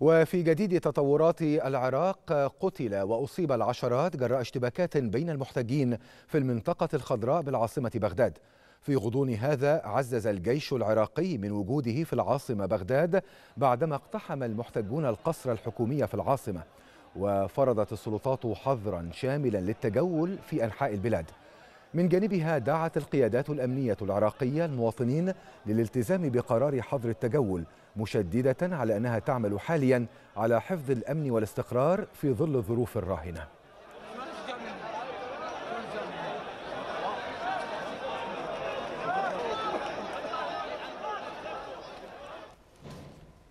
وفي جديد تطورات العراق قتل واصيب العشرات جراء اشتباكات بين المحتجين في المنطقه الخضراء بالعاصمه بغداد في غضون هذا عزز الجيش العراقي من وجوده في العاصمه بغداد بعدما اقتحم المحتجون القصر الحكومي في العاصمه وفرضت السلطات حظرا شاملا للتجول في انحاء البلاد من جانبها دعت القيادات الأمنية العراقية المواطنين للالتزام بقرار حظر التجول مشددة على أنها تعمل حاليا على حفظ الأمن والاستقرار في ظل الظروف الراهنة